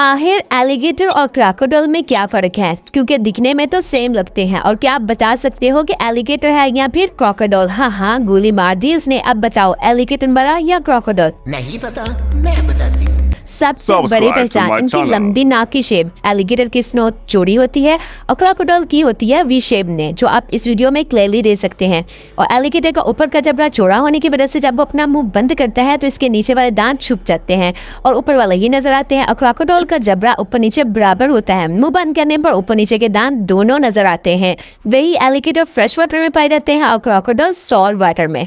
आखिर एलिगेटर और क्राकोडल में क्या फ़र्क है क्योंकि दिखने में तो सेम लगते हैं और क्या आप बता सकते हो कि एलिगेटर है या फिर क्रोकोडोल हाँ हाँ गोली मार दी उसने अब बताओ एलिगेटर बड़ा या क्रोकोडोल नहीं पता मैं बताती हूँ सबसे बड़ी पहचान इनकी लंबी नाक की शेप एलिगेटर की स्नो चोरी होती है और क्रोकोडल की होती है वी शेप ने जो आप इस वीडियो में क्लियरली देख सकते हैं और एलिगेटर का ऊपर का जबड़ा चौड़ा होने की वजह से जब वो अपना मुंह बंद करता है तो इसके नीचे वाले दांत छुप जाते हैं और ऊपर वाले ही नजर आते हैं और क्रोकोडल का जबरा ऊपर नीचे बराबर होता है मुंह बंद करने पर ऊपर नीचे के दांत दोनों नजर आते हैं वही एलिकेटर फ्रेश वाटर में पाए जाते हैं और क्रॉकोडल सॉल्ट वाटर में